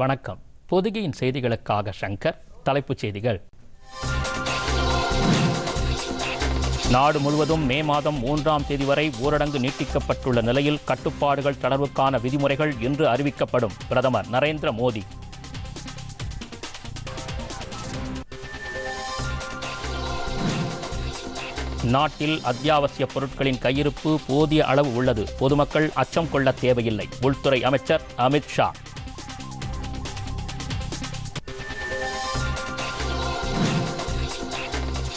வணக்கம் பொதுகையின் செய்திகளுக்காக சங்கர் தலைப்புச் செய்திகள் நாடு முழுவதும் மே மாதம் மூன்றாம் தேதி வரை ஊரடங்கு நீட்டிக்கப்பட்டுள்ள நிலையில் கட்டுப்பாடுகள் தொடர்புக்கான விதிமுறைகள் இன்று அறிவிக்கப்படும் பிரதமர் நரேந்திர மோடி நாட்டில் அத்தியாவசிய பொருட்களின் கையிருப்பு போதிய அளவு உள்ளது பொதுமக்கள் அச்சம் கொள்ள தேவையில்லை உள்துறை அமைச்சர் அமித்ஷா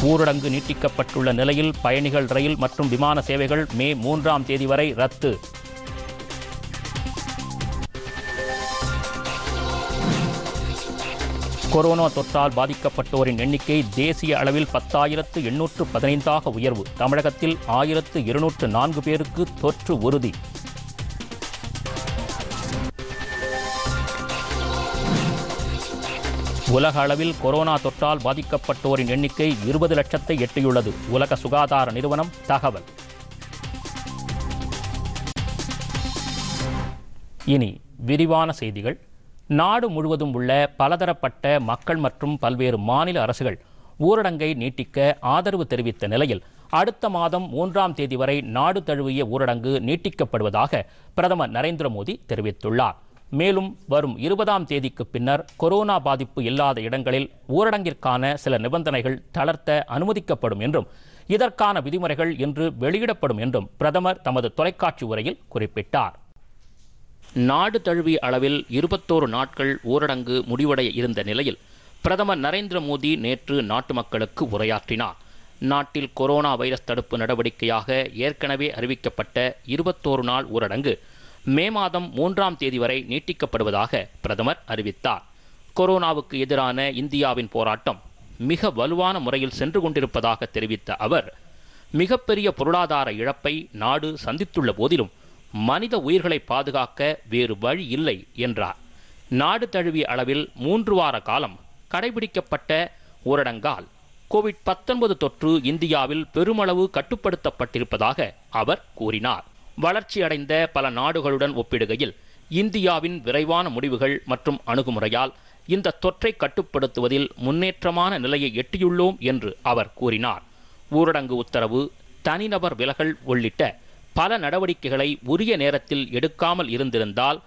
ஊரடங்கு நீட்டிக்கப்பட்டுள்ள நிலையில் பயணிகள் ரயில் மற்றும் விமான சேவைகள் மே மூன்றாம் தேதி வரை ரத்து கொரோனா தொற்றால் பாதிக்கப்பட்டோரின் எண்ணிக்கை தேசிய அளவில் பத்தாயிரத்து எண்ணூற்று பதினைந்தாக உயர்வு தமிழகத்தில் ஆயிரத்து இருநூற்று நான்கு பேருக்கு தொற்று உறுதி உலக அளவில் கொரோனா தொற்றால் பாதிக்கப்பட்டோரின் எண்ணிக்கை இருபது லட்சத்தை எட்டியுள்ளது உலக சுகாதார நிறுவனம் தகவல் இனி விரிவான செய்திகள் நாடு முழுவதும் உள்ள பலதரப்பட்ட மக்கள் மற்றும் பல்வேறு மாநில அரசுகள் ஊரடங்கை நீட்டிக்க ஆதரவு தெரிவித்த நிலையில் அடுத்த மாதம் மூன்றாம் தேதி வரை நாடு தழுவிய ஊரடங்கு நீட்டிக்கப்படுவதாக பிரதமர் நரேந்திர மோடி தெரிவித்துள்ளார் மேலும் வரும் இருபதாம் தேதிக்கு பின்னர் கொரோனா பாதிப்பு இல்லாத இடங்களில் ஊரடங்கிற்கான சில நிபந்தனைகள் தளர்த்த அனுமதிக்கப்படும் என்றும் இதற்கான விதிமுறைகள் இன்று வெளியிடப்படும் என்றும் பிரதமர் தமது தொலைக்காட்சி உரையில் குறிப்பிட்டார் நாடு தழுவிய அளவில் இருபத்தோரு நாட்கள் ஊரடங்கு முடிவடைய இருந்த நிலையில் பிரதமர் நரேந்திர மோடி நேற்று நாட்டு மக்களுக்கு உரையாற்றினார் நாட்டில் கொரோனா வைரஸ் தடுப்பு நடவடிக்கையாக ஏற்கனவே அறிவிக்கப்பட்ட இருபத்தோரு நாள் ஊரடங்கு மே மாதம் மூன்றாம் தேதி வரை நீட்டிக்கப்படுவதாக பிரதமர் அறிவித்தார் கொரோனாவுக்கு எதிரான இந்தியாவின் போராட்டம் மிக வலுவான முறையில் சென்று கொண்டிருப்பதாக தெரிவித்த அவர் மிகப்பெரிய பொருளாதார இழப்பை நாடு சந்தித்துள்ள போதிலும் மனித உயிர்களை பாதுகாக்க வேறு வழி இல்லை என்றார் நாடு தழுவிய அளவில் மூன்று வார காலம் கடைபிடிக்கப்பட்ட ஊரடங்கால் கோவிட் பத்தொன்பது தொற்று இந்தியாவில் பெருமளவு கட்டுப்படுத்தப்பட்டிருப்பதாக அவர் கூறினார் வளர்ச்சியடைந்த பல நாடுகளுடன் ஒப்பிடுகையில் இந்தியாவின் விரைவான முடிவுகள் மற்றும் அணுகுமுறையால் இந்த தொற்றை கட்டுப்படுத்துவதில் முன்னேற்றமான நிலையை எட்டியுள்ளோம் என்று அவர் கூறினார் ஊரடங்கு உத்தரவு தனிநபர் விலகல் உள்ளிட்ட பல நடவடிக்கைகளை உரிய நேரத்தில் எடுக்காமல் இருந்திருந்தால்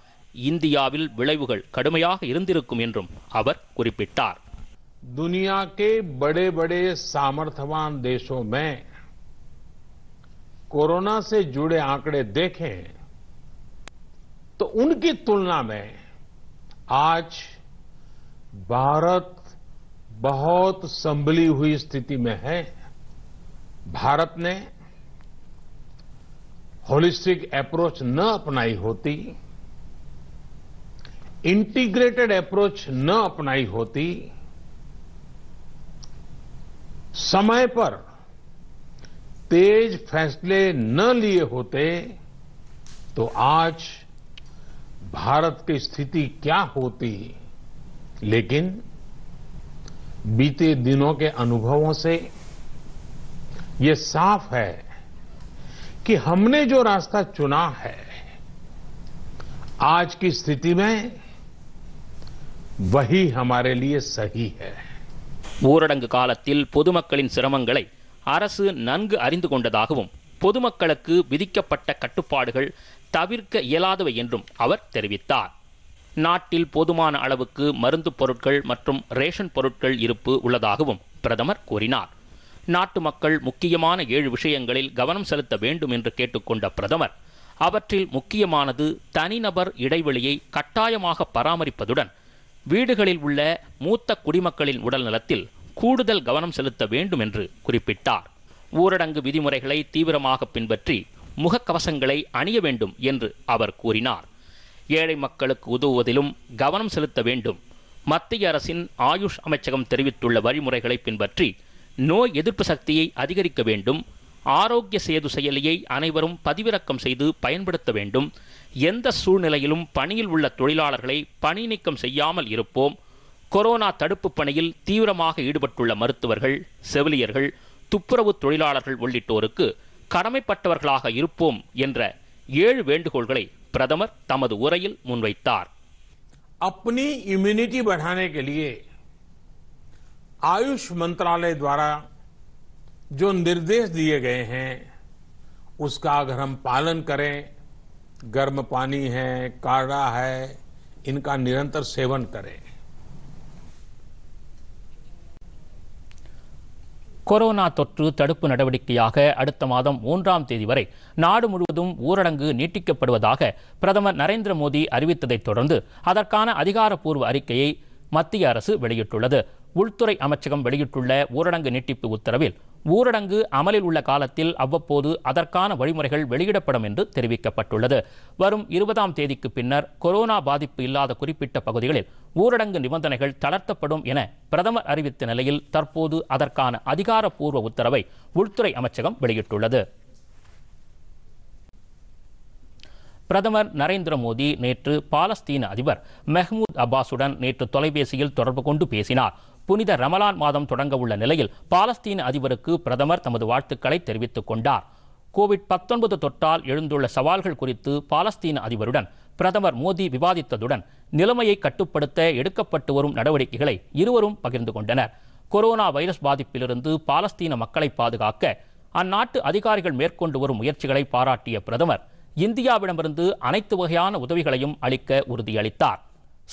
இந்தியாவில் விளைவுகள் கடுமையாக இருந்திருக்கும் என்றும் அவர் குறிப்பிட்டார் दुनिया के படே बड़े தேசோமே कोरोना से जुड़े आंकड़े देखें तो उनकी तुलना में आज भारत बहुत संभली हुई स्थिति में है भारत ने होलिस्टिक अप्रोच न अपनाई होती इंटीग्रेटेड अप्रोच न अपनाई होती समय पर तेज फैसले न लिए होते तो आज भारत की स्थिति क्या होती लेकिन बीते दिनों के अनुभवों से ये साफ है कि हमने जो रास्ता चुना है आज की स्थिति में वही हमारे लिए सही है ஊரடங்கு காலத்தில் பொதுமக்களின் சிரமங்களை அரசு நன்கு அறிந்து கொண்டதாகவும் பொதுமக்களுக்கு விதிக்கப்பட்ட கட்டுப்பாடுகள் தவிர்க்க இயலாதவை என்றும் அவர் தெரிவித்தார் நாட்டில் போதுமான அளவுக்கு மருந்து பொருட்கள் மற்றும் ரேஷன் பொருட்கள் இருப்பு உள்ளதாகவும் பிரதமர் கூறினார் நாட்டு மக்கள் முக்கியமான ஏழு விஷயங்களில் கவனம் செலுத்த வேண்டும் என்று கேட்டுக்கொண்ட பிரதமர் அவற்றில் முக்கியமானது தனிநபர் இடைவெளியை கட்டாயமாக பராமரிப்பதுடன் வீடுகளில் உள்ள மூத்த குடிமக்களின் உடல்நலத்தில் கூடுதல் கவனம் செலுத்த வேண்டும் என்று குறிப்பிட்டார் ஊரடங்கு விதிமுறைகளை தீவிரமாக பின்பற்றி முகக்கவசங்களை அணிய வேண்டும் என்று அவர் கூறினார் ஏழை மக்களுக்கு உதவுவதிலும் கவனம் செலுத்த வேண்டும் மத்திய அரசின் ஆயுஷ் அமைச்சகம் தெரிவித்துள்ள வழிமுறைகளை பின்பற்றி நோய் எதிர்ப்பு சக்தியை அதிகரிக்க வேண்டும் ஆரோக்கிய சேது செயலியை அனைவரும் பதிவிறக்கம் செய்து பயன்படுத்த வேண்டும் எந்த சூழ்நிலையிலும் பணியில் உள்ள தொழிலாளர்களை பணி நீக்கம் செய்யாமல் இருப்போம் கொரோனா தடுப்பு பணியில் தீவிரமாக ஈடுபட்டுள்ள மருத்துவர்கள் செவிலியர்கள் துப்புரவு தொழிலாளர்கள் உள்ளிட்டோருக்கு கடமைப்பட்டவர்களாக இருப்போம் என்ற ஏழு வேண்டுகோள்களை பிரதமர் தமது உரையில் முன்வைத்தார் अपनी இம்யூனிட்டி बढ़ाने के ஆயுஷ் आयुष मंत्रालय द्वारा जो निर्देश दिए गए हैं उसका अगर हम पालन करें गर्म पानी है काढ़ा है इनका निरंतर सेवन करें கொரோனா தொற்று தடுப்பு நடவடிக்கையாக அடுத்த மாதம் மூன்றாம் தேதி வரை நாடு முழுவதும் ஊரடங்கு நீட்டிக்கப்படுவதாக பிரதமர் நரேந்திர மோடி அறிவித்ததைத் தொடர்ந்து அதற்கான அதிகாரப்பூர்வ அறிக்கையை மத்திய அரசு வெளியிட்டுள்ளது உள்துறை அமைச்சகம் வெளியிட்டுள்ள ஊரடங்கு நீட்டிப்பு உத்தரவில் ஊரடங்கு அமலில் உள்ள காலத்தில் அவ்வப்போது அதற்கான வழிமுறைகள் வெளியிடப்படும் என்று தெரிவிக்கப்பட்டுள்ளது வரும் இருபதாம் தேதிக்கு பின்னர் கொரோனா பாதிப்பு இல்லாத குறிப்பிட்ட பகுதிகளில் ஊரடங்கு நிபந்தனைகள் தளர்த்தப்படும் என பிரதமர் அறிவித்த நிலையில் தற்போது அதற்கான அதிகாரப்பூர்வ உத்தரவை உள்துறை அமைச்சகம் வெளியிட்டுள்ளது பிரதமர் நரேந்திர மோடி நேற்று பாலஸ்தீன அதிபர் மெஹ்மூத் அப்பாஸுடன் நேற்று தொலைபேசியில் தொடர்பு கொண்டு பேசினார் புனித ரமலான் மாதம் தொடங்க உள்ள நிலையில் பாலஸ்தீன அதிபருக்கு பிரதமர் தமது வாழ்த்துக்களை தெரிவித்துக் கொண்டார் கோவிட் பத்தொன்பது தொற்றால் எழுந்துள்ள சவால்கள் குறித்து பாலஸ்தீன அதிபருடன் பிரதமர் மோடி விவாதித்ததுடன் நிலைமையை கட்டுப்படுத்த எடுக்கப்பட்டு வரும் நடவடிக்கைகளை இருவரும் பகிர்ந்து கொண்டனர் கொரோனா வைரஸ் பாதிப்பிலிருந்து பாலஸ்தீன மக்களை பாதுகாக்க அந்நாட்டு அதிகாரிகள் மேற்கொண்டு வரும் முயற்சிகளை பாராட்டிய பிரதமர் இந்தியாவிடமிருந்து அனைத்து வகையான உதவிகளையும் அளிக்க உறுதியளித்தார்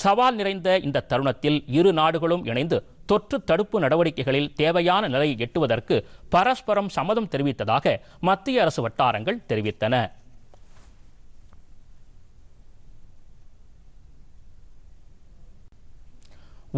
சவால் நிறைந்த இந்த தருணத்தில் இரு நாடுகளும் இணைந்து தொற்று தடுப்பு நடவடிக்கைகளில் தேவையான நிலையை எட்டுவதற்கு பரஸ்பரம் சம்மதம் தெரிவித்ததாக மத்திய அரசு வட்டாரங்கள் தெரிவித்தன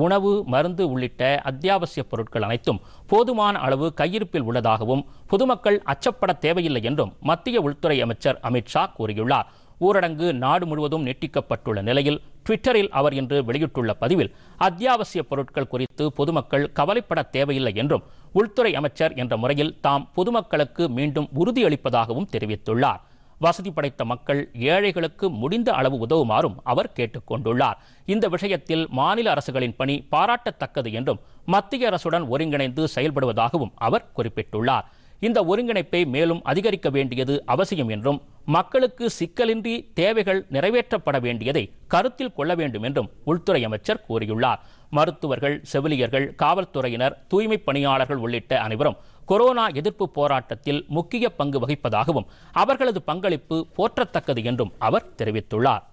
உணவு மருந்து உள்ளிட்ட அத்தியாவசிய பொருட்கள் அனைத்தும் போதுமான அளவு கையிருப்பில் உள்ளதாகவும் பொதுமக்கள் அச்சப்பட தேவையில்லை என்றும் மத்திய உள்துறை அமைச்சர் அமித்ஷா கூறியுள்ளார் ஊரடங்கு நாடு முழுவதும் நீட்டிக்கப்பட்டுள்ள நிலையில் ட்விட்டரில் அவர் இன்று வெளியிட்டுள்ள பதிவில் அத்தியாவசிய பொருட்கள் குறித்து பொதுமக்கள் கவலைப்பட தேவையில்லை என்றும் உள்துறை அமைச்சர் என்ற முறையில் தாம் பொதுமக்களுக்கு மீண்டும் உறுதியளிப்பதாகவும் தெரிவித்துள்ளார் வசதி படைத்த மக்கள் ஏழைகளுக்கு முடிந்த அளவு உதவுமாறும் அவர் கேட்டுக்கொண்டுள்ளார் இந்த விஷயத்தில் மாநில அரசுகளின் பணி பாராட்டத்தக்கது என்றும் மத்திய அரசுடன் ஒருங்கிணைந்து செயல்படுவதாகவும் அவர் குறிப்பிட்டுள்ளார் இந்த ஒருங்கிணைப்பை மேலும் அதிகரிக்க வேண்டியது அவசியம் என்றும் மக்களுக்கு சிக்கலின்றி தேவைகள் நிறைவேற்றப்பட வேண்டியதை கருத்தில் கொள்ள வேண்டும் என்றும் உள்துறை அமைச்சர் கூறியுள்ளார் மருத்துவர்கள் செவிலியர்கள் காவல்துறையினர் தூய்மை பணியாளர்கள் உள்ளிட்ட அனைவரும் கொரோனா எதிர்ப்பு போராட்டத்தில் முக்கிய பங்கு வகிப்பதாகவும் அவர்களது பங்களிப்பு போற்றத்தக்கது என்றும் அவர் தெரிவித்துள்ளார்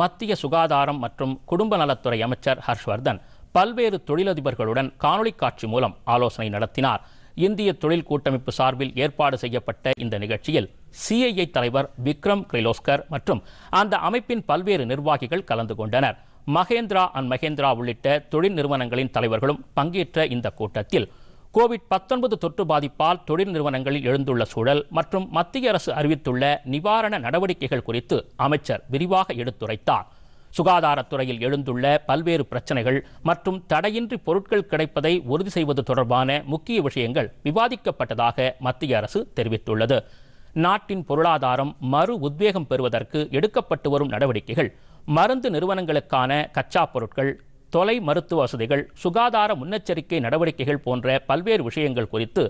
மத்திய சுகாதாரம் மற்றும் குடும்ப நலத்துறை அமைச்சர் ஹர்ஷ்வர்தன் பல்வேறு தொழிலதிபர்களுடன் காணொலி காட்சி மூலம் ஆலோசனை நடத்தினார் இந்திய தொழில் கூட்டமைப்பு சார்பில் ஏற்பாடு செய்யப்பட்ட இந்த நிகழ்ச்சியில் சிஐஐ தலைவர் விக்ரம் கிரிலோஸ்கர் மற்றும் அந்த அமைப்பின் பல்வேறு நிர்வாகிகள் கலந்து கொண்டனர் மகேந்திரா அண்ட் மகேந்திரா உள்ளிட்ட தொழில் நிறுவனங்களின் தலைவர்களும் பங்கேற்ற இந்த கூட்டத்தில் கோவிட் பத்தொன்பது தொற்று பாதிப்பால் தொழில் நிறுவனங்களில் எழுந்துள்ள சூழல் மற்றும் மத்திய அரசு அறிவித்துள்ள நிவாரண நடவடிக்கைகள் குறித்து அமைச்சர் விரிவாக எடுத்துரைத்தார் சுகாதாரத்துறையில் எழுந்துள்ள பல்வேறு பிரச்சனைகள் மற்றும் தடையின்றி பொருட்கள் கிடைப்பதை உறுதி செய்வது தொடர்பான முக்கிய விஷயங்கள் விவாதிக்கப்பட்டதாக மத்திய அரசு தெரிவித்துள்ளது நாட்டின் பொருளாதாரம் மறு உத்வேகம் பெறுவதற்கு எடுக்கப்பட்டு வரும் நடவடிக்கைகள் மருந்து நிறுவனங்களுக்கான கச்சா பொருட்கள் தொலை மருத்துவ வசதிகள் சுகாதார முன்னெச்சரிக்கை நடவடிக்கைகள் போன்ற பல்வேறு விஷயங்கள் குறித்து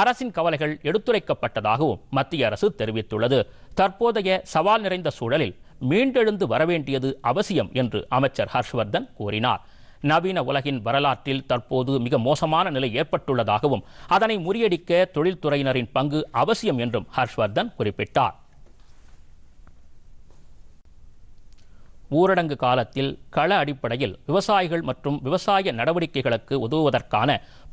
அரசின் கவலைகள் எடுத்துரைக்கப்பட்டதாகவும் மத்திய அரசு தெரிவித்துள்ளது தற்போதைய சவால் நிறைந்த சூழலில் மீண்டெழுந்து வரவேண்டியது அவசியம் என்று அமைச்சர் ஹர்ஷ்வர்தன் கூறினார் நவீன உலகின் வரலாற்றில் தற்போது மிக மோசமான நிலை ஏற்பட்டுள்ளதாகவும் அதனை முறியடிக்க தொழில்துறையினரின் பங்கு அவசியம் என்றும் ஹர்ஷ்வர்தன் குறிப்பிட்டார் ஊரடங்கு காலத்தில் கள அடிப்படையில் விவசாயிகள் மற்றும் விவசாய நடவடிக்கைகளுக்கு உதவுவதற்கான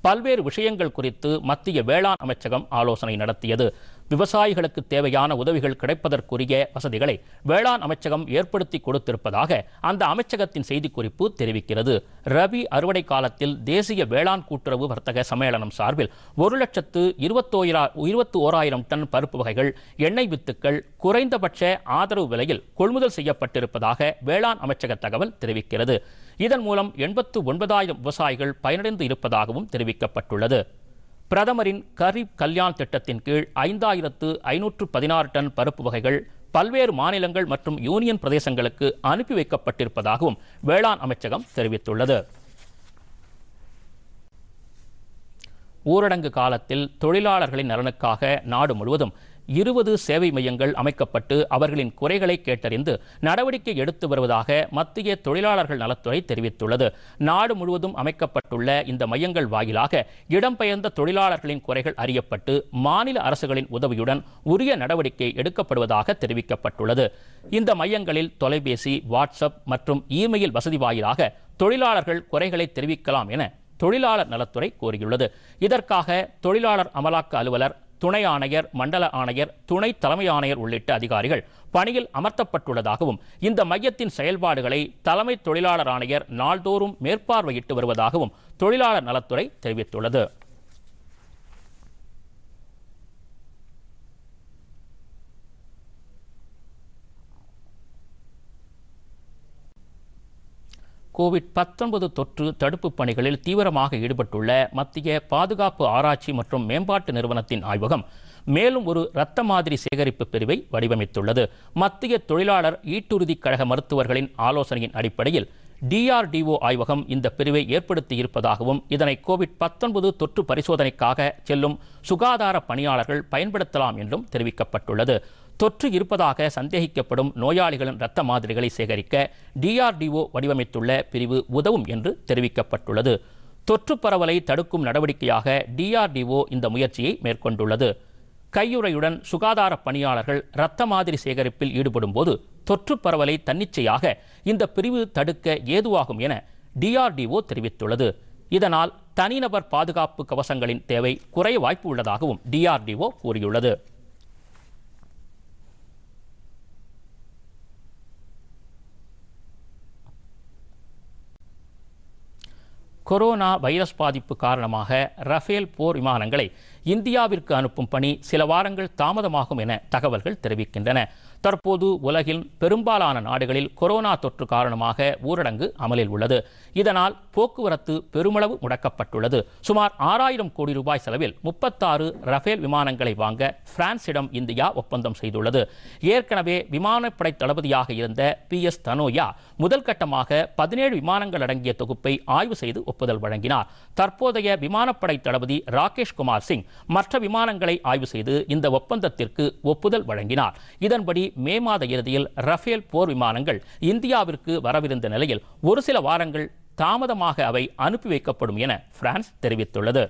பல்வேறு விஷயங்கள் குறித்து மத்திய வேளாண் அமைச்சகம் ஆலோசனை நடத்தியது விவசாயிகளுக்கு தேவையான உதவிகள் கிடைப்பதற்குரிய வசதிகளை வேளாண் அமைச்சகம் ஏற்படுத்தி கொடுத்திருப்பதாக அந்த அமைச்சகத்தின் செய்திக்குறிப்பு தெரிவிக்கிறது ரவி அறுவடை காலத்தில் தேசிய வேளாண் கூட்டுறவு வர்த்தக சம்மேளனம் சார்பில் ஒரு லட்சத்து இருபத்தோயிரா இருபத்தி ஓராயிரம் டன் பருப்பு வகைகள் எண்ணெய் வித்துக்கள் குறைந்தபட்ச ஆதரவு விலையில் கொள்முதல் செய்யப்பட்டிருப்பதாக வேளாண் அமைச்சக தகவல் தெரிவிக்கிறது இதன் மூலம் எண்பத்து ஒன்பதாயிரம் விவசாயிகள் பயனடைந்து இருப்பதாகவும் தெரிவிக்கப்பட்டுள்ளது பிரதமரின் கரீப் கல்யாண் திட்டத்தின் கீழ் ஐந்தாயிரத்து ஐநூற்று பதினாறு டன் பருப்பு வகைகள் பல்வேறு மாநிலங்கள் மற்றும் யூனியன் பிரதேசங்களுக்கு அனுப்பி வைக்கப்பட்டிருப்பதாகவும் வேளாண் அமைச்சகம் தெரிவித்துள்ளது ஊரடங்கு காலத்தில் தொழிலாளர்களின் நலனுக்காக நாடு முழுவதும் இருபது சேவை மையங்கள் அமைக்கப்பட்டு அவர்களின் குறைகளை கேட்டறிந்து நடவடிக்கை எடுத்து வருவதாக மத்திய தொழிலாளர்கள் நலத்துறை தெரிவித்துள்ளது நாடு முழுவதும் அமைக்கப்பட்டுள்ள இந்த மையங்கள் வாயிலாக இடம்பெயர்ந்த தொழிலாளர்களின் குறைகள் அறியப்பட்டு மாநில அரசுகளின் உதவியுடன் உரிய நடவடிக்கை எடுக்கப்படுவதாக தெரிவிக்கப்பட்டுள்ளது இந்த மையங்களில் தொலைபேசி வாட்ஸ்அப் மற்றும் இமெயில் வசதி வாயிலாக தொழிலாளர்கள் குறைகளை தெரிவிக்கலாம் என தொழிலாளர் நலத்துறை கோரியுள்ளது இதற்காக தொழிலாளர் அமலாக்க அலுவலர் துணை ஆணையர் மண்டல ஆணையர் துணை தலைமை ஆணையர் உள்ளிட்ட அதிகாரிகள் பணியில் அமர்த்தப்பட்டுள்ளதாகவும் இந்த மையத்தின் செயல்பாடுகளை தலைமை தொழிலாளர் ஆணையர் நாள்தோறும் மேற்பார்வையிட்டு வருவதாகவும் தொழிலாளர் நலத்துறை தெரிவித்துள்ளது கோவிட் பத்தொன்பது தொற்று தடுப்புப் பணிகளில் தீவிரமாக ஈடுபட்டுள்ள மத்திய பாதுகாப்பு ஆராய்ச்சி மற்றும் மேம்பாட்டு நிறுவனத்தின் ஆய்வகம் மேலும் ஒரு இரத்த மாதிரி சேகரிப்பு பிரிவை வடிவமைத்துள்ளது மத்திய தொழிலாளர் ஈட்டுறுதிக் கழக மருத்துவர்களின் ஆலோசனையின் அடிப்படையில் டிஆர்டிஓ ஆய்வகம் இந்த பிரிவை ஏற்படுத்தி இருப்பதாகவும் இதனை கோவிட் பத்தொன்பது தொற்று பரிசோதனைக்காக செல்லும் சுகாதார பணியாளர்கள் பயன்படுத்தலாம் என்றும் தெரிவிக்கப்பட்டுள்ளது தொற்று இருப்பதாக சந்தேகிக்கப்படும் நோயாளிகளின் இரத்த மாதிரிகளை சேகரிக்க டிஆர்டிஓ வடிவமைத்துள்ள பிரிவு உதவும் என்று தெரிவிக்கப்பட்டுள்ளது தொற்று பரவலை தடுக்கும் நடவடிக்கையாக டிஆர்டிஓ இந்த முயற்சியை மேற்கொண்டுள்ளது கையுறையுடன் சுகாதார பணியாளர்கள் இரத்த மாதிரி சேகரிப்பில் ஈடுபடும் போது தொற்று பரவலை தன்னிச்சையாக இந்த பிரிவு தடுக்க ஏதுவாகும் என டிஆர்டிஓ தெரிவித்துள்ளது இதனால் தனிநபர் பாதுகாப்பு கவசங்களின் தேவை குறைய வாய்ப்பு உள்ளதாகவும் டிஆர்டிஓ கூறியுள்ளது கொரோனா வைரஸ் பாதிப்பு காரணமாக ரஃபேல் போர் விமானங்களை இந்தியாவிற்கு அனுப்பும் பணி சில வாரங்கள் தாமதமாகும் என தகவல்கள் தெரிவிக்கின்றன தற்போது உலகின் பெரும்பாலான நாடுகளில் கொரோனா தொற்று காரணமாக ஊரடங்கு அமலில் உள்ளது இதனால் போக்குவரத்து பெருமளவு முடக்கப்பட்டுள்ளது சுமார் ஆறாயிரம் கோடி ரூபாய் செலவில் முப்பத்தாறு ரஃபேல் விமானங்களை வாங்க பிரான்சிடம் இந்தியா ஒப்பந்தம் செய்துள்ளது ஏற்கனவே விமானப்படை தளபதியாக இருந்த பி எஸ் தனோயா முதல் கட்டமாக பதினேழு விமானங்கள் அடங்கிய தொகுப்பை ஆய்வு செய்து ஒப்புதல் வழங்கினார் தற்போதைய விமானப்படை தளபதி ராகேஷ் குமார் சிங் மற்ற விமானங்களை ஆய்வு செய்து இந்த ஒப்பந்தத்திற்கு ஒப்புதல் வழங்கினார் இதன்படி மே மாத இறுதியில் ரஃபேல் போர் விமானங்கள் இந்தியாவிற்கு வரவிருந்த நிலையில் ஒரு சில வாரங்கள் தாமதமாக அவை அனுப்பி வைக்கப்படும் என பிரான்ஸ் தெரிவித்துள்ளது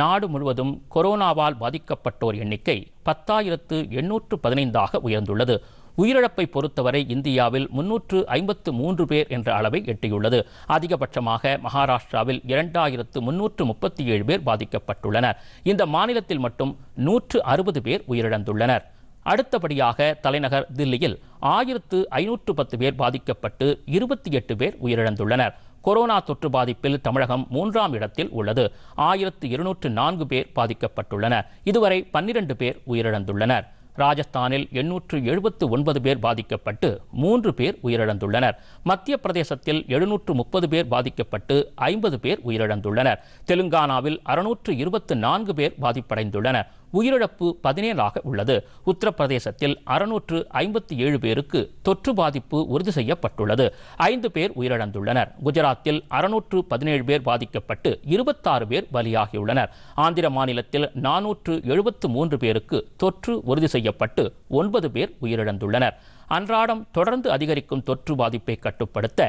நாடு முழுவதும் கொரோனாவால் பாதிக்கப்பட்டோர் எண்ணிக்கை பத்தாயிரத்து எண்ணூற்று பதினைந்தாக உயர்ந்துள்ளது உயிரிழப்பை பொறுத்தவரை இந்தியாவில் முன்னூற்று ஐம்பத்து மூன்று பேர் என்ற அளவை எட்டியுள்ளது அதிகபட்சமாக மகாராஷ்டிராவில் இரண்டாயிரத்து முன்னூற்று முப்பத்தி ஏழு பேர் பாதிக்கப்பட்டுள்ளனர் இந்த மாநிலத்தில் மட்டும் நூற்று அறுபது பேர் உயிரிழந்துள்ளனர் அடுத்தபடியாக தலைநகர் தில்லியில் ஆயிரத்து ஐநூற்று பத்து பேர் பாதிக்கப்பட்டு இருபத்தி எட்டு பேர் உயிரிழந்துள்ளனர் கொரோனா தொற்று பாதிப்பில் தமிழகம் மூன்றாம் இடத்தில் உள்ளது ஆயிரத்து இருநூற்று நான்கு பேர் பாதிக்கப்பட்டுள்ளனர் இதுவரை பன்னிரண்டு பேர் உயிரிழந்துள்ளனர் ராஜஸ்தானில் எண்ணூற்று எழுபத்து ஒன்பது பேர் பாதிக்கப்பட்டு மூன்று பேர் உயிரிழந்துள்ளனர் மத்திய பிரதேசத்தில் எழுநூற்று முப்பது பேர் பாதிக்கப்பட்டு ஐம்பது பேர் உயிரிழந்துள்ளனர் தெலுங்கானாவில் அறுநூற்று இருபத்து நான்கு பேர் பாதிப்படைந்துள்ளனர் உயிரிழப்பு பதினேழாக உள்ளது உத்தரப்பிரதேசத்தில் அறுநூற்று ஐம்பத்தி ஏழு பேருக்கு தொற்று பாதிப்பு உறுதி செய்யப்பட்டுள்ளது ஐந்து பேர் உயிரிழந்துள்ளனர் குஜராத்தில் அறுநூற்று பதினேழு பேர் பாதிக்கப்பட்டு இருபத்தாறு பேர் பலியாகியுள்ளனர் ஆந்திர மாநிலத்தில் நானூற்று எழுபத்து மூன்று பேருக்கு தொற்று உறுதி செய்யப்பட்டு ஒன்பது பேர் உயிரிழந்துள்ளனர் அன்றாடம் தொடர்ந்து அதிகரிக்கும் தொற்று பாதிப்பை கட்டுப்படுத்த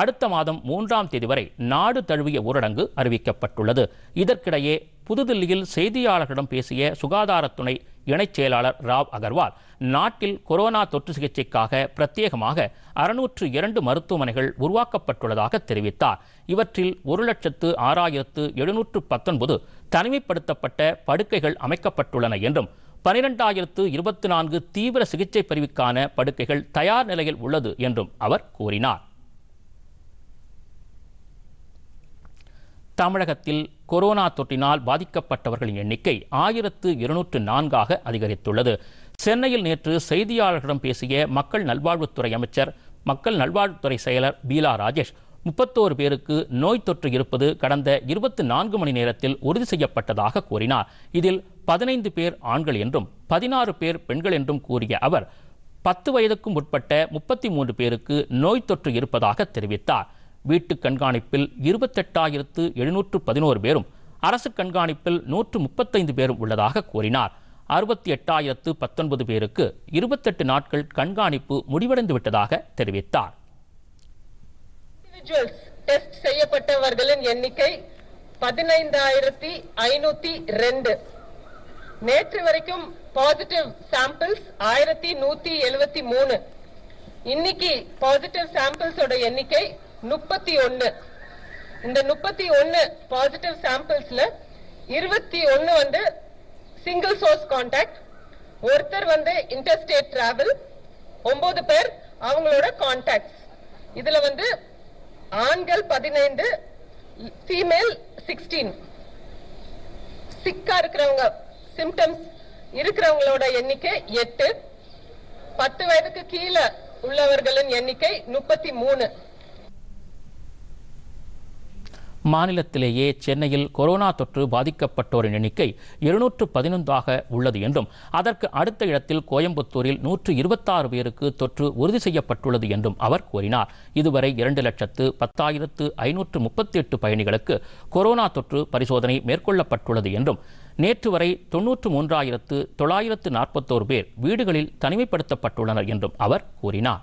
அடுத்த மாதம் மூன்றாம் தேதி வரை நாடு தழுவிய ஊரடங்கு அறிவிக்கப்பட்டுள்ளது இதற்கிடையே புதுதில்லியில் செய்தியாளர்களிடம் பேசிய சுகாதாரத்துணை இணைச் செயலாளர் ராவ் அகர்வால் நாட்டில் கொரோனா தொற்று சிகிச்சைக்காக பிரத்யேகமாக அறுநூற்று இரண்டு மருத்துவமனைகள் உருவாக்கப்பட்டுள்ளதாக தெரிவித்தார் இவற்றில் ஒரு லட்சத்து ஆறாயிரத்து எழுநூற்று பத்தொன்பது தனிமைப்படுத்தப்பட்ட படுக்கைகள் அமைக்கப்பட்டுள்ளன என்றும் பனிரெண்டாயிரத்து இருபத்தி நான்கு தீவிர சிகிச்சை பிரிவுக்கான படுக்கைகள் தயார் நிலையில் உள்ளது என்றும் அவர் கூறினார் தமிழகத்தில் கொரோனா தொற்றினால் பாதிக்கப்பட்டவர்களின் எண்ணிக்கை ஆயிரத்து இருநூற்று நான்காக அதிகரித்துள்ளது சென்னையில் நேற்று செய்தியாளர்களிடம் பேசிய மக்கள் நல்வாழ்வுத்துறை அமைச்சர் மக்கள் நல்வாழ்வுத்துறை செயலர் பீலா ராஜேஷ் முப்பத்தோரு பேருக்கு நோய் தொற்று இருப்பது கடந்த இருபத்தி நான்கு மணி நேரத்தில் உறுதி செய்யப்பட்டதாக கூறினார் இதில் பதினைந்து பேர் ஆண்கள் என்றும் பதினாறு பேர் பெண்கள் என்றும் கூறிய அவர் பத்து வயதுக்கும் உட்பட்ட முப்பத்தி மூன்று பேருக்கு நோய் தொற்று இருப்பதாக தெரிவித்தார் வீட்டு கண்காணிப்பில் இருபத்தெட்டாயிரத்து எழுநூற்று பதினோரு பேரும் அரசு கண்காணிப்பில் நூற்று முப்பத்தைந்து பேரும் உள்ளதாக கூறினார் அறுபத்தி எட்டாயிரத்து பத்தொன்பது பேருக்கு இருபத்தெட்டு நாட்கள் கண்காணிப்பு முடிவடைந்து விட்டதாக தெரிவித்தார் டெஸ்ட் செய்யப்பட்டவர்களின் எண்ணிக்கை பதினைந்தாயிரத்தி ஐநூத்தி ரெண்டு நேற்று வரைக்கும் பாசிட்டிவ் சாம்பிள்ஸ் ஆயிரத்தி நூத்தி எழுபத்தி மூணு இன்னைக்கு பாசிட்டிவ் சாம்பிள்ஸோட எண்ணிக்கை முப்பத்தி ஒன்னு இந்த முப்பத்தி ஒன்னு பாசிட்டிவ் சாம்பிள்ஸ்ல இருபத்தி ஒன்னு வந்து சிங்கிள் சோர்ஸ் கான்டாக்ட் ஒருத்தர் வந்து இன்டர்ஸ்டேட் டிராவல் ஒன்பது பேர் அவங்களோட கான்டாக்ட்ஸ் இதுல வந்து ஆண்கள் பதினைந்து ஃபீமேல் சிக்ஸ்டீன் சிக்கா இருக்கிறவங்க சிம்டம்ஸ் இருக்கிறவங்களோட எண்ணிக்கை எட்டு பத்து வயதுக்கு கீழே உள்ளவர்களின் எண்ணிக்கை முப்பத்தி மூணு மாநிலத்திலேயே சென்னையில் கொரோனா தொற்று பாதிக்கப்பட்டோரின் எண்ணிக்கை இருநூற்று பதினொன்றாக உள்ளது என்றும் அதற்கு அடுத்த இடத்தில் கோயம்புத்தூரில் நூற்று இருபத்தாறு பேருக்கு தொற்று உறுதி செய்யப்பட்டுள்ளது என்றும் அவர் கூறினார் இதுவரை இரண்டு லட்சத்து பத்தாயிரத்து ஐநூற்று முப்பத்தி எட்டு பயணிகளுக்கு கொரோனா தொற்று பரிசோதனை மேற்கொள்ளப்பட்டுள்ளது என்றும் நேற்று வரை தொன்னூற்று மூன்றாயிரத்து தொள்ளாயிரத்து நாற்பத்தோரு பேர் வீடுகளில் தனிமைப்படுத்தப்பட்டுள்ளனர் என்றும் அவர் கூறினார்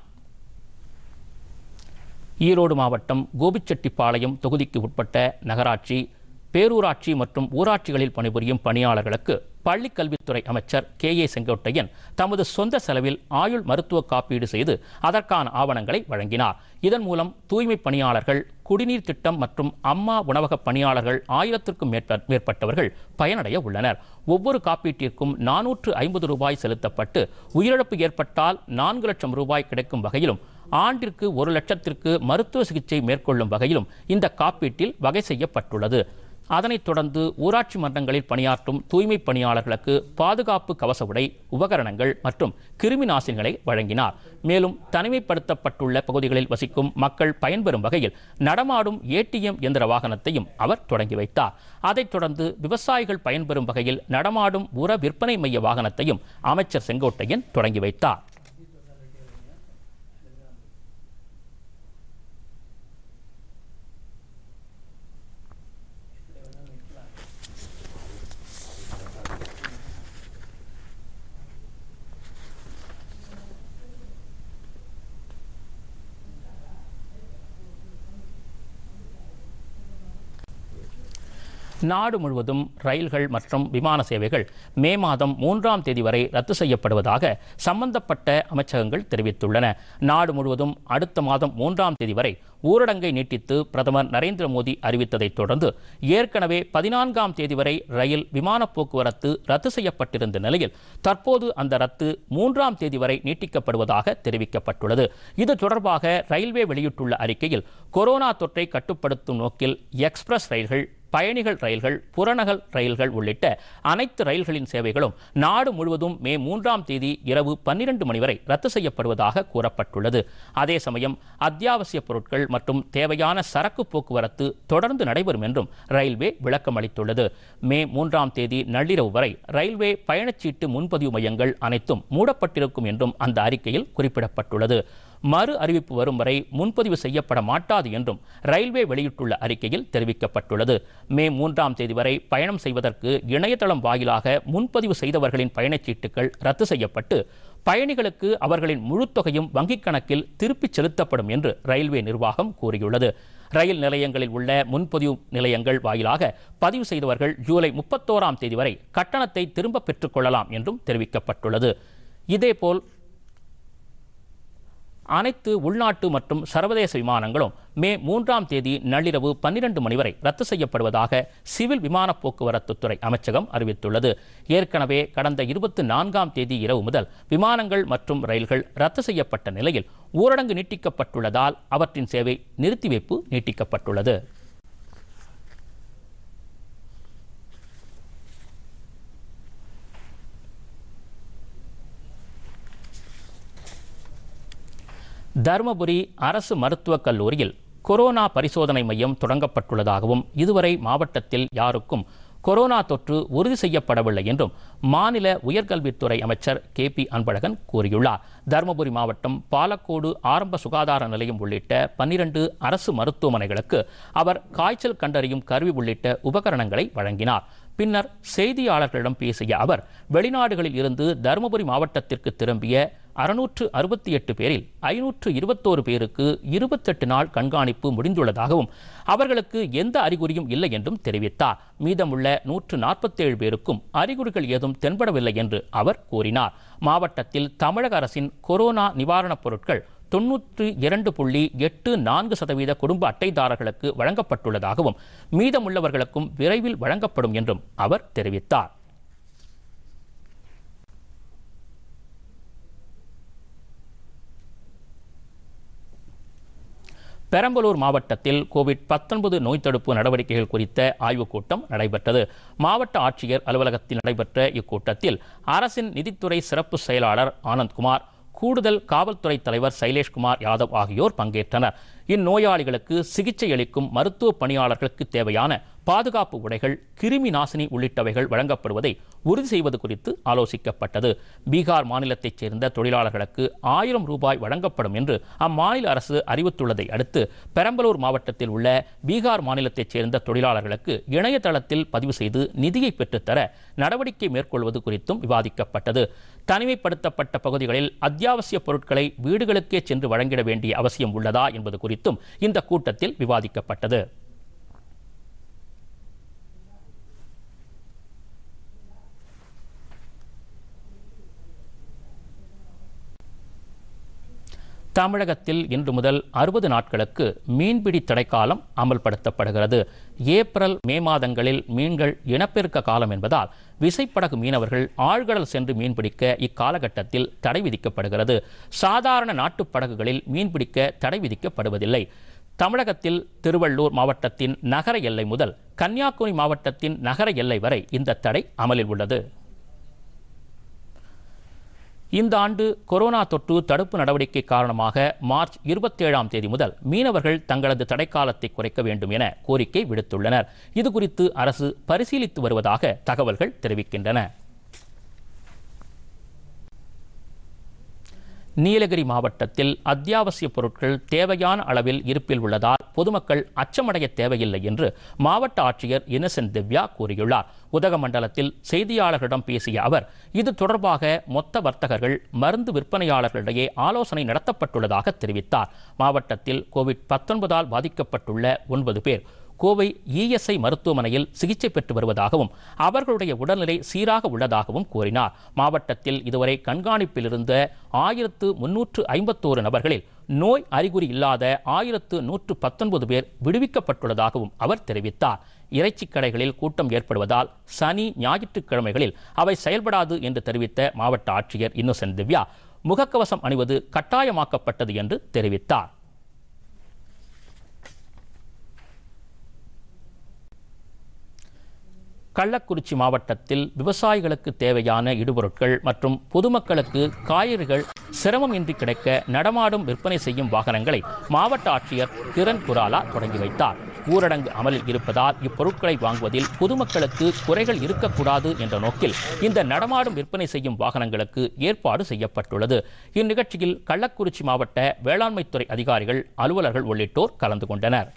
ஈரோடு மாவட்டம் கோபிச்செட்டிப்பாளையம் தொகுதிக்கு உட்பட்ட நகராட்சி பேரூராட்சி மற்றும் ஊராட்சிகளில் பணிபுரியும் பணியாளர்களுக்கு பள்ளிக்கல்வித்துறை அமைச்சர் கே ஏ செங்கோட்டையன் தமது சொந்த செலவில் ஆயுள் மருத்துவ காப்பீடு செய்து அதற்கான ஆவணங்களை வழங்கினார் இதன் மூலம் தூய்மை பணியாளர்கள் குடிநீர் திட்டம் மற்றும் அம்மா உணவக பணியாளர்கள் ஆயிரத்திற்கும் மேற்பட்டவர்கள் பயனடைய உள்ளனர் ஒவ்வொரு காப்பீட்டிற்கும் நானூற்று ஐம்பது ரூபாய் செலுத்தப்பட்டு உயிரிழப்பு ஏற்பட்டால் நான்கு லட்சம் ரூபாய் கிடைக்கும் வகையிலும் ஆண்டிற்கு ஒரு லட்சத்திற்கு மருத்துவ சிகிச்சை மேற்கொள்ளும் வகையிலும் இந்த காப்பீட்டில் வகை செய்யப்பட்டுள்ளது அதனைத் தொடர்ந்து ஊராட்சி மன்றங்களில் பணியாற்றும் தூய்மை பணியாளர்களுக்கு பாதுகாப்பு கவச உடை உபகரணங்கள் மற்றும் கிருமி நாசினிகளை வழங்கினார் மேலும் தனிமைப்படுத்தப்பட்டுள்ள பகுதிகளில் வசிக்கும் மக்கள் பயன்பெறும் வகையில் நடமாடும் ஏடிஎம் இயந்திர வாகனத்தையும் அவர் தொடங்கி வைத்தார் அதைத் தொடர்ந்து விவசாயிகள் பயன்பெறும் வகையில் நடமாடும் உர விற்பனை மைய வாகனத்தையும் அமைச்சர் செங்கோட்டையன் தொடங்கி வைத்தார் நாடு முழுவதும் ரயில்கள் மற்றும் விமான சேவைகள் மே மாதம் மூன்றாம் தேதி வரை ரத்து செய்யப்படுவதாக சம்பந்தப்பட்ட அமைச்சகங்கள் தெரிவித்துள்ளன நாடு முழுவதும் அடுத்த மாதம் மூன்றாம் தேதி வரை ஊரடங்கை நீட்டித்து பிரதமர் நரேந்திர மோடி அறிவித்ததைத் தொடர்ந்து ஏற்கனவே பதினான்காம் தேதி வரை ரயில் விமான போக்குவரத்து ரத்து செய்யப்பட்டிருந்த நிலையில் தற்போது அந்த ரத்து மூன்றாம் தேதி வரை நீட்டிக்கப்படுவதாக தெரிவிக்கப்பட்டுள்ளது இது தொடர்பாக ரயில்வே வெளியிட்டுள்ள அறிக்கையில் கொரோனா தொற்றை கட்டுப்படுத்தும் நோக்கில் எக்ஸ்பிரஸ் ரயில்கள் பயணிகள் ரயில்கள் புறநகல் ரயில்கள் உள்ளிட்ட அனைத்து ரயில்களின் சேவைகளும் நாடு முழுவதும் மே மூன்றாம் தேதி இரவு பன்னிரண்டு மணி வரை ரத்து செய்யப்படுவதாக கூறப்பட்டுள்ளது அதே சமயம் அத்தியாவசிய பொருட்கள் மற்றும் தேவையான சரக்கு போக்குவரத்து தொடர்ந்து நடைபெறும் என்றும் ரயில்வே விளக்கம் அளித்துள்ளது மே மூன்றாம் தேதி நள்ளிரவு வரை ரயில்வே பயணச்சீட்டு முன்பதிவு மையங்கள் அனைத்தும் மூடப்பட்டிருக்கும் என்றும் அந்த அறிக்கையில் குறிப்பிடப்பட்டுள்ளது மறு அறிவிப்பு வரும் வரை முன்பதிவு செய்யப்பட மாட்டாது என்றும் ரயில்வே வெளியிட்டுள்ள அறிக்கையில் தெரிவிக்கப்பட்டுள்ளது மே மூன்றாம் தேதி வரை பயணம் செய்வதற்கு இணையதளம் வாயிலாக முன்பதிவு செய்தவர்களின் பயணச்சீட்டுகள் ரத்து செய்யப்பட்டு பயணிகளுக்கு அவர்களின் முழு தொகையும் வங்கிக் கணக்கில் திருப்பிச் செலுத்தப்படும் என்று ரயில்வே நிர்வாகம் கூறியுள்ளது ரயில் நிலையங்களில் உள்ள முன்பதிவு நிலையங்கள் வாயிலாக பதிவு செய்தவர்கள் ஜூலை முப்பத்தோராம் தேதி வரை கட்டணத்தை திரும்ப கொள்ளலாம் என்றும் தெரிவிக்கப்பட்டுள்ளது இதேபோல் அனைத்து உள்நாட்டு மற்றும் சர்வதேச விமானங்களும் மே மூன்றாம் தேதி நள்ளிரவு பன்னிரண்டு மணி வரை ரத்து செய்யப்படுவதாக சிவில் விமான போக்குவரத்து துறை அமைச்சகம் அறிவித்துள்ளது ஏற்கனவே கடந்த இருபத்தி நான்காம் தேதி இரவு முதல் விமானங்கள் மற்றும் ரயில்கள் ரத்து செய்யப்பட்ட நிலையில் ஊரடங்கு நீட்டிக்கப்பட்டுள்ளதால் அவற்றின் சேவை நிறுத்தி வைப்பு நீட்டிக்கப்பட்டுள்ளது தருமபுரி அரசு மருத்துவக் கல்லூரியில் கொரோனா பரிசோதனை மையம் தொடங்கப்பட்டுள்ளதாகவும் இதுவரை மாவட்டத்தில் யாருக்கும் கொரோனா தொற்று உறுதி செய்யப்படவில்லை என்றும் மாநில உயர்கல்வித்துறை அமைச்சர் கே பி அன்பழகன் கூறியுள்ளார் தருமபுரி மாவட்டம் பாலக்கோடு ஆரம்ப சுகாதார நிலையம் உள்ளிட்ட பன்னிரண்டு அரசு மருத்துவமனைகளுக்கு அவர் காய்ச்சல் கண்டறியும் கருவி உள்ளிட்ட உபகரணங்களை வழங்கினார் பின்னர் செய்தியாளர்களிடம் பேசிய அவர் வெளிநாடுகளில் இருந்து தருமபுரி மாவட்டத்திற்கு திரும்பிய அறுநூற்று அறுபத்தி எட்டு பேரில் ஐநூற்று இருபத்தோரு பேருக்கு இருபத்தெட்டு நாள் கண்காணிப்பு முடிந்துள்ளதாகவும் அவர்களுக்கு எந்த அறிகுறியும் இல்லை என்றும் தெரிவித்தார் மீதமுள்ள நூற்று நாற்பத்தேழு பேருக்கும் அறிகுறிகள் ஏதும் தென்படவில்லை என்று அவர் கூறினார் மாவட்டத்தில் தமிழக அரசின் கொரோனா நிவாரணப் பொருட்கள் தொன்னூற்றி இரண்டு புள்ளி எட்டு நான்கு சதவீத குடும்ப அட்டைதாரர்களுக்கு வழங்கப்பட்டுள்ளதாகவும் மீதமுள்ளவர்களுக்கும் விரைவில் வழங்கப்படும் என்றும் அவர் தெரிவித்தார் பெரம்பலூர் மாவட்டத்தில் கோவிட் பத்தொன்பது நோய் தடுப்பு நடவடிக்கைகள் குறித்த ஆய்வுக் கூட்டம் நடைபெற்றது மாவட்ட ஆட்சியர் அலுவலகத்தில் நடைபெற்ற இக்கூட்டத்தில் அரசின் நிதித்துறை சிறப்பு செயலாளர் ஆனந்த்குமார் கூடுதல் காவல்துறை தலைவர் சைலேஷ்குமார் யாதவ் ஆகியோர் பங்கேற்றனர் இந்நோயாளிகளுக்கு சிகிச்சை அளிக்கும் மருத்துவ பணியாளர்களுக்கு தேவையான பாதுகாப்பு உடைகள் கிருமி நாசினி உள்ளிட்டவைகள் வழங்கப்படுவதை உறுதி செய்வது குறித்து ஆலோசிக்கப்பட்டது பீகார் மாநிலத்தைச் சேர்ந்த தொழிலாளர்களுக்கு ஆயிரம் ரூபாய் வழங்கப்படும் என்று அம்மாநில அரசு அறிவித்துள்ளதை அடுத்து பெரம்பலூர் மாவட்டத்தில் உள்ள பீகார் மாநிலத்தைச் சேர்ந்த தொழிலாளர்களுக்கு இணையதளத்தில் பதிவு செய்து நிதியை பெற்றுத்தர நடவடிக்கை மேற்கொள்வது குறித்தும் விவாதிக்கப்பட்டது தனிமைப்படுத்தப்பட்ட பகுதிகளில் அத்தியாவசிய பொருட்களை வீடுகளுக்கே சென்று வழங்கிட வேண்டிய அவசியம் உள்ளதா என்பது குறித்து குறித்தும் இந்த கூட்டத்தில் விவாதிக்கப்பட்டது தமிழகத்தில் இன்று முதல் அறுபது நாட்களுக்கு மீன்பிடி தடைக்காலம் அமல்படுத்தப்படுகிறது ஏப்ரல் மே மாதங்களில் மீன்கள் இனப்பெருக்க காலம் என்பதால் விசைப்படகு மீனவர்கள் ஆழ்கடல் சென்று மீன்பிடிக்க இக்காலகட்டத்தில் தடை விதிக்கப்படுகிறது சாதாரண நாட்டுப் படகுகளில் மீன்பிடிக்க தடை விதிக்கப்படுவதில்லை தமிழகத்தில் திருவள்ளூர் மாவட்டத்தின் நகர எல்லை முதல் கன்னியாகுமரி மாவட்டத்தின் நகர எல்லை வரை இந்த தடை அமலில் உள்ளது இந்த ஆண்டு கொரோனா தொற்று தடுப்பு நடவடிக்கை காரணமாக மார்ச் இருபத்தேழாம் தேதி முதல் மீனவர்கள் தங்களது தடைக்காலத்தை குறைக்க வேண்டும் என கோரிக்கை விடுத்துள்ளனர் இதுகுறித்து அரசு பரிசீலித்து வருவதாக தகவல்கள் தெரிவிக்கின்றன நீலகிரி மாவட்டத்தில் அத்தியாவசிய பொருட்கள் தேவையான அளவில் இருப்பில் உள்ளதால் பொதுமக்கள் அச்சமடைய தேவையில்லை என்று மாவட்ட ஆட்சியர் இன்னசென்ட் திவ்யா கூறியுள்ளார் உதகமண்டலத்தில் செய்தியாளர்களிடம் பேசிய அவர் இது தொடர்பாக மொத்த வர்த்தகர்கள் மருந்து விற்பனையாளர்களிடையே ஆலோசனை நடத்தப்பட்டுள்ளதாக தெரிவித்தார் மாவட்டத்தில் கோவிட் பத்தொன்பதால் பாதிக்கப்பட்டுள்ள ஒன்பது பேர் கோவை இஎஸ்ஐ மருத்துவமனையில் சிகிச்சை பெற்று வருவதாகவும் அவர்களுடைய உடல்நிலை சீராக உள்ளதாகவும் கூறினார் மாவட்டத்தில் இதுவரை கண்காணிப்பில் இருந்த ஆயிரத்து முன்னூற்று ஐம்பத்தோரு நபர்களில் நோய் அறிகுறி இல்லாத ஆயிரத்து நூற்று பத்தொன்பது பேர் விடுவிக்கப்பட்டுள்ளதாகவும் அவர் தெரிவித்தார் இறைச்சி கடைகளில் கூட்டம் ஏற்படுவதால் சனி ஞாயிற்றுக்கிழமைகளில் அவை செயல்படாது என்று தெரிவித்த மாவட்ட ஆட்சியர் இன்னோசென்ட் திவ்யா முகக்கவசம் அணிவது கட்டாயமாக்கப்பட்டது என்று தெரிவித்தார் கள்ளக்குறிச்சி மாவட்டத்தில் விவசாயிகளுக்கு தேவையான இடுபொருட்கள் மற்றும் பொதுமக்களுக்கு காய்கறிகள் சிரமம் இன்றி கிடைக்க நடமாடும் விற்பனை செய்யும் வாகனங்களை மாவட்ட ஆட்சியர் கிரண் குராலா தொடங்கி வைத்தார் ஊரடங்கு அமலில் இருப்பதால் இப்பொருட்களை வாங்குவதில் பொதுமக்களுக்கு குறைகள் இருக்கக்கூடாது என்ற நோக்கில் இந்த நடமாடும் விற்பனை செய்யும் வாகனங்களுக்கு ஏற்பாடு செய்யப்பட்டுள்ளது இந்நிகழ்ச்சியில் கள்ளக்குறிச்சி மாவட்ட வேளாண்மைத்துறை அதிகாரிகள் அலுவலர்கள் உள்ளிட்டோர் கலந்து கொண்டனர்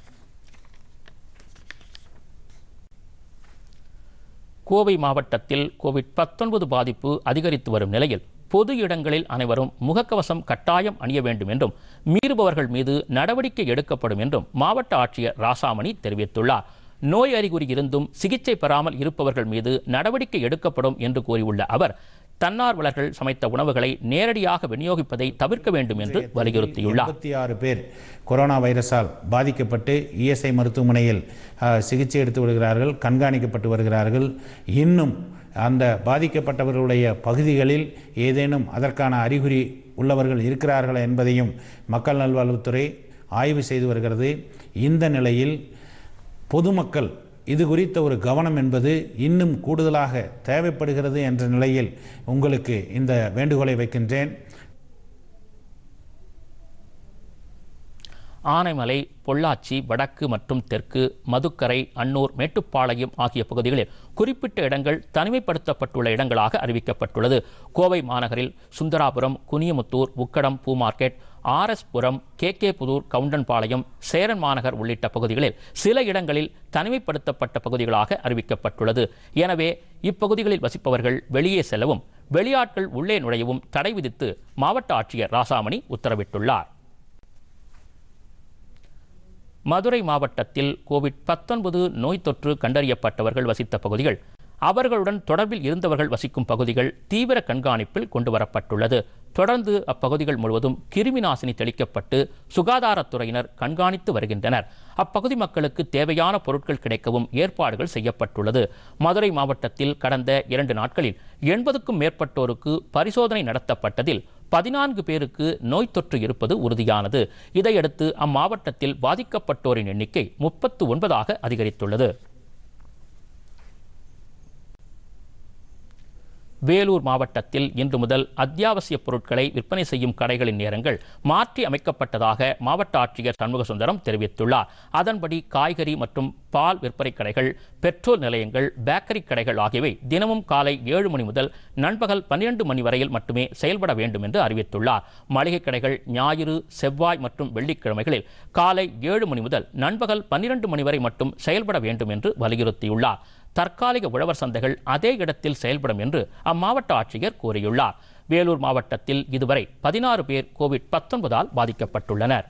கோவை மாவட்டத்தில் கோவிட் பத்தொன்பது பாதிப்பு அதிகரித்து வரும் நிலையில் பொது இடங்களில் அனைவரும் முகக்கவசம் கட்டாயம் அணிய வேண்டும் என்றும் மீறுபவர்கள் மீது நடவடிக்கை எடுக்கப்படும் என்றும் மாவட்ட ஆட்சியர் ராசாமணி தெரிவித்துள்ளார் நோய் அறிகுறி இருந்தும் சிகிச்சை பெறாமல் இருப்பவர்கள் மீது நடவடிக்கை எடுக்கப்படும் என்று கூறியுள்ள அவர் தன்னார்வலர்கள் சமைத்த உணவுகளை நேரடியாக விநியோகிப்பதை தவிர்க்க வேண்டும் என்று வலியுறுத்தியுள்ளார் இருபத்தி ஆறு பேர் கொரோனா வைரஸால் பாதிக்கப்பட்டு இஎஸ்ஐ மருத்துவமனையில் சிகிச்சை எடுத்து வருகிறார்கள் கண்காணிக்கப்பட்டு வருகிறார்கள் இன்னும் அந்த பாதிக்கப்பட்டவர்களுடைய பகுதிகளில் ஏதேனும் அதற்கான அறிகுறி உள்ளவர்கள் இருக்கிறார்களா என்பதையும் மக்கள் நல்வாழ்வுத்துறை ஆய்வு செய்து வருகிறது இந்த நிலையில் பொதுமக்கள் இது குறித்த ஒரு கவனம் என்பது இன்னும் கூடுதலாக தேவைப்படுகிறது என்ற நிலையில் உங்களுக்கு இந்த வேண்டுகோளை வைக்கின்றேன் ஆனைமலை பொள்ளாச்சி வடக்கு மற்றும் தெற்கு மதுக்கரை அன்னூர் மேட்டுப்பாளையம் ஆகிய பகுதிகளில் குறிப்பிட்ட இடங்கள் தனிமைப்படுத்தப்பட்டுள்ள இடங்களாக அறிவிக்கப்பட்டுள்ளது கோவை மாநகரில் சுந்தராபுரம் குனியமுத்தூர் உக்கடம் பூ மார்க்கெட் ஆர்எஸ்புரம் கே கே புதூர் கவுண்டன்பாளையம் சேரன் மாநகர் உள்ளிட்ட பகுதிகளில் சில இடங்களில் தனிமைப்படுத்தப்பட்ட பகுதிகளாக அறிவிக்கப்பட்டுள்ளது எனவே இப்பகுதிகளில் வசிப்பவர்கள் வெளியே செல்லவும் வெளியாட்கள் உள்ளே நுழையவும் தடை விதித்து மாவட்ட ஆட்சியர் ராசாமணி உத்தரவிட்டுள்ளார் மதுரை மாவட்டத்தில் கோவிட் பத்தொன்பது நோய் தொற்று கண்டறியப்பட்டவர்கள் வசித்த பகுதிகள் அவர்களுடன் தொடர்பில் இருந்தவர்கள் வசிக்கும் பகுதிகள் தீவிர கண்காணிப்பில் கொண்டு வரப்பட்டுள்ளது தொடர்ந்து அப்பகுதிகள் முழுவதும் கிருமி நாசினி தெளிக்கப்பட்டு சுகாதாரத்துறையினர் கண்காணித்து வருகின்றனர் அப்பகுதி மக்களுக்கு தேவையான பொருட்கள் கிடைக்கவும் ஏற்பாடுகள் செய்யப்பட்டுள்ளது மதுரை மாவட்டத்தில் கடந்த இரண்டு நாட்களில் எண்பதுக்கும் மேற்பட்டோருக்கு பரிசோதனை நடத்தப்பட்டதில் பதினான்கு பேருக்கு நோய் தொற்று இருப்பது உறுதியானது இதையடுத்து அம்மாவட்டத்தில் பாதிக்கப்பட்டோரின் எண்ணிக்கை முப்பத்து ஒன்பதாக அதிகரித்துள்ளது வேலூர் மாவட்டத்தில் இன்று முதல் அத்தியாவசிய பொருட்களை விற்பனை செய்யும் கடைகளின் நேரங்கள் மாற்றி அமைக்கப்பட்டதாக மாவட்ட ஆட்சியர் சண்முக சுந்தரம் தெரிவித்துள்ளார் அதன்படி காய்கறி மற்றும் பால் விற்பனை கடைகள் பெட்ரோல் நிலையங்கள் பேக்கரி கடைகள் ஆகியவை தினமும் காலை ஏழு மணி முதல் நண்பகல் பன்னிரண்டு மணி வரையில் மட்டுமே செயல்பட வேண்டும் என்று அறிவித்துள்ளார் மளிகை கடைகள் ஞாயிறு செவ்வாய் மற்றும் வெள்ளிக்கிழமைகளில் காலை ஏழு மணி முதல் நண்பகல் பன்னிரண்டு மணி வரை மட்டும் செயல்பட வேண்டும் என்று வலியுறுத்தியுள்ளார் தற்காலிக உழவர் சந்தைகள் அதே இடத்தில் செயல்படும் என்று அம்மாவட்ட ஆட்சியர் கூறியுள்ளார் வேலூர் மாவட்டத்தில் இதுவரை பதினாறு பேர் கோவிட் பத்தொன்பதால் பாதிக்கப்பட்டுள்ளனர்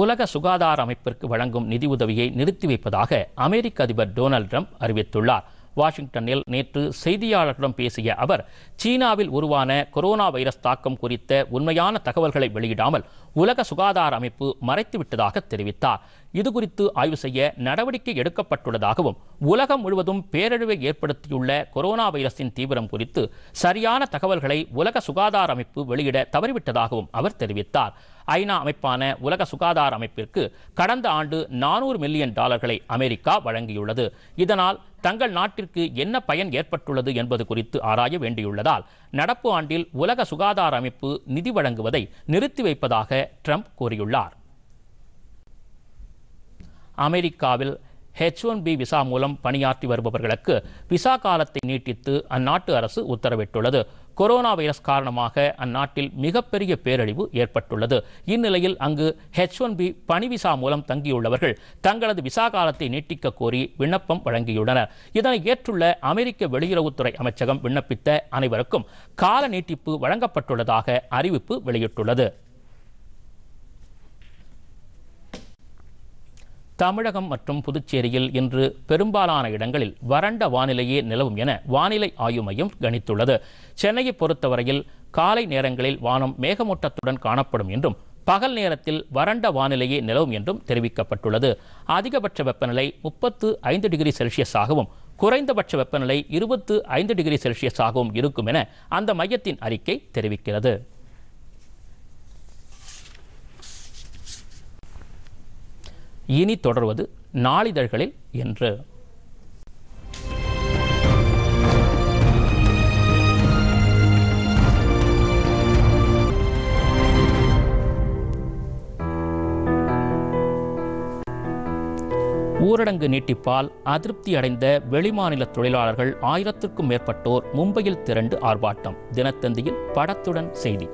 உலக சுகாதார அமைப்பிற்கு வழங்கும் நிதியுதவியை நிறுத்தி வைப்பதாக அமெரிக்க அதிபர் டொனால்ட் ட்ரம்ப் அறிவித்துள்ளார் வாஷிங்டனில் நேற்று செய்தியாளர்களிடம் பேசிய அவர் சீனாவில் உருவான கொரோனா வைரஸ் தாக்கம் குறித்த உண்மையான தகவல்களை வெளியிடாமல் உலக சுகாதார அமைப்பு மறைத்துவிட்டதாக தெரிவித்தார் இதுகுறித்து ஆய்வு செய்ய நடவடிக்கை எடுக்கப்பட்டுள்ளதாகவும் உலகம் முழுவதும் பேரழிவை ஏற்படுத்தியுள்ள கொரோனா வைரஸின் தீவிரம் குறித்து சரியான தகவல்களை உலக சுகாதார அமைப்பு வெளியிட தவறிவிட்டதாகவும் அவர் தெரிவித்தார் ஐநா அமைப்பான உலக சுகாதார அமைப்பிற்கு கடந்த ஆண்டு நானூறு மில்லியன் டாலர்களை அமெரிக்கா வழங்கியுள்ளது இதனால் தங்கள் நாட்டிற்கு என்ன பயன் ஏற்பட்டுள்ளது என்பது குறித்து ஆராய வேண்டியுள்ளதால் நடப்பு ஆண்டில் உலக சுகாதார அமைப்பு நிதி வழங்குவதை நிறுத்தி வைப்பதாக ட்ரம்ப் கூறியுள்ளார் அமெரிக்காவில் ஹெச் ஒன் பி விசா மூலம் பணியாற்றி வருபவர்களுக்கு விசா காலத்தை நீட்டித்து அந்நாட்டு அரசு உத்தரவிட்டுள்ளது கொரோனா வைரஸ் காரணமாக அந்நாட்டில் மிகப்பெரிய பேரழிவு ஏற்பட்டுள்ளது இந்நிலையில் அங்கு ஹெச் ஒன் பி பணி விசா மூலம் தங்கியுள்ளவர்கள் தங்களது விசா காலத்தை நீட்டிக்க கோரி விண்ணப்பம் வழங்கியுள்ளனர் இதனை ஏற்றுள்ள அமெரிக்க வெளியுறவுத்துறை அமைச்சகம் விண்ணப்பித்த அனைவருக்கும் கால நீட்டிப்பு வழங்கப்பட்டுள்ளதாக அறிவிப்பு வெளியிட்டுள்ளது தமிழகம் மற்றும் புதுச்சேரியில் இன்று பெரும்பாலான இடங்களில் வறண்ட வானிலையே நிலவும் என வானிலை ஆய்வு மையம் கணித்துள்ளது சென்னையை பொறுத்தவரையில் காலை நேரங்களில் வானம் மேகமூட்டத்துடன் காணப்படும் என்றும் பகல் நேரத்தில் வறண்ட வானிலையே நிலவும் என்றும் தெரிவிக்கப்பட்டுள்ளது அதிகபட்ச வெப்பநிலை முப்பத்து ஐந்து டிகிரி செல்சியஸாகவும் குறைந்தபட்ச வெப்பநிலை இருபத்து ஐந்து டிகிரி செல்சியஸாகவும் இருக்கும் என அந்த மையத்தின் அறிக்கை தெரிவிக்கிறது இனி தொடர்வது நாளிதழ்களில் என்று ஊரடங்கு நீட்டிப்பால் அதிருப்தி அடைந்த வெளிமாநில தொழிலாளர்கள் ஆயிரத்திற்கும் மேற்பட்டோர் மும்பையில் திரண்டு ஆர்ப்பாட்டம் தினத்தந்தியில் படத்துடன் செய்தி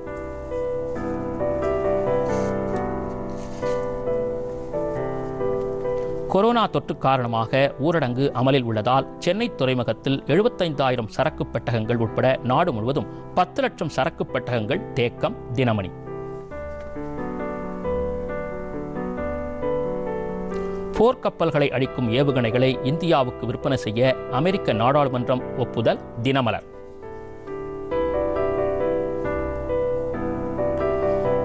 கொரோனா தொற்று காரணமாக ஊரடங்கு அமலில் உள்ளதால் சென்னை துறைமுகத்தில் எழுபத்தைந்தாயிரம் சரக்கு பெட்டகங்கள் உட்பட நாடு முழுவதும் பத்து லட்சம் சரக்கு பெட்டகங்கள் தேக்கம் தினமணி போர்க்கப்பல்களை அழிக்கும் ஏவுகணைகளை இந்தியாவுக்கு விற்பனை செய்ய அமெரிக்க நாடாளுமன்றம் ஒப்புதல் தினமலர்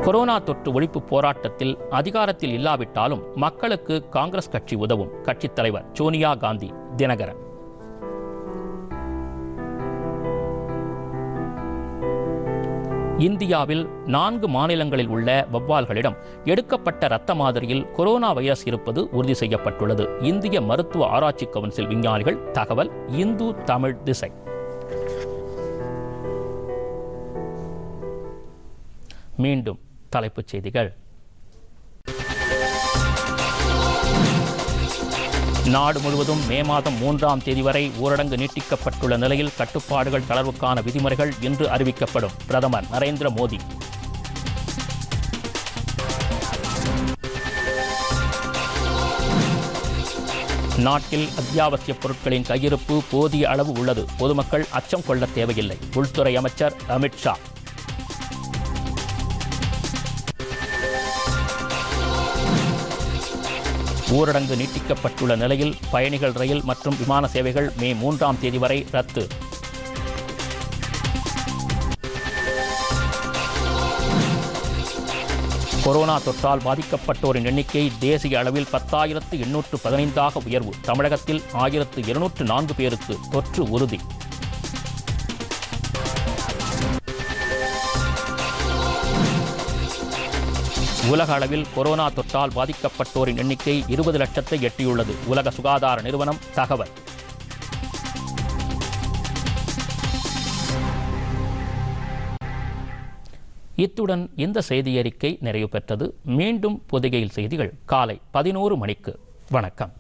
கொரோனா தொற்று ஒழிப்பு போராட்டத்தில் அதிகாரத்தில் இல்லாவிட்டாலும் மக்களுக்கு காங்கிரஸ் கட்சி உதவும் கட்சித் தலைவர் சோனியா காந்தி தினகரன் இந்தியாவில் நான்கு மாநிலங்களில் உள்ள வவ்வால்களிடம் எடுக்கப்பட்ட ரத்த மாதிரியில் கொரோனா வைரஸ் இருப்பது உறுதி செய்யப்பட்டுள்ளது இந்திய மருத்துவ ஆராய்ச்சி கவுன்சில் விஞ்ஞானிகள் தகவல் இந்து தமிழ் திசை மீண்டும் தலைப்புச் செய்திகள் நாடு முழுவதும் மே மாதம் மூன்றாம் தேதி வரை ஊரடங்கு நீட்டிக்கப்பட்டுள்ள நிலையில் கட்டுப்பாடுகள் தளர்வுக்கான விதிமுறைகள் இன்று அறிவிக்கப்படும் பிரதமர் நரேந்திர மோடி நாட்டில் அத்தியாவசிய பொருட்களின் கையிருப்பு போதிய அளவு உள்ளது பொதுமக்கள் அச்சம் கொள்ள தேவையில்லை உள்துறை அமைச்சர் அமித்ஷா ஊரடங்கு நீட்டிக்கப்பட்டுள்ள நிலையில் பயணிகள் ரயில் மற்றும் விமான சேவைகள் மே மூன்றாம் தேதி வரை ரத்து கொரோனா தொற்றால் பாதிக்கப்பட்டோரின் எண்ணிக்கை தேசிய அளவில் பத்தாயிரத்து எண்ணூற்று பதினைந்தாக உயர்வு தமிழகத்தில் ஆயிரத்து இருநூற்று நான்கு பேருக்கு தொற்று உறுதி உலக அளவில் கொரோனா தொற்றால் பாதிக்கப்பட்டோரின் எண்ணிக்கை இருபது லட்சத்தை எட்டியுள்ளது உலக சுகாதார நிறுவனம் தகவல் இத்துடன் இந்த செய்தியறிக்கை நிறைவு பெற்றது மீண்டும் பொதிகையில் செய்திகள் காலை பதினோரு மணிக்கு வணக்கம்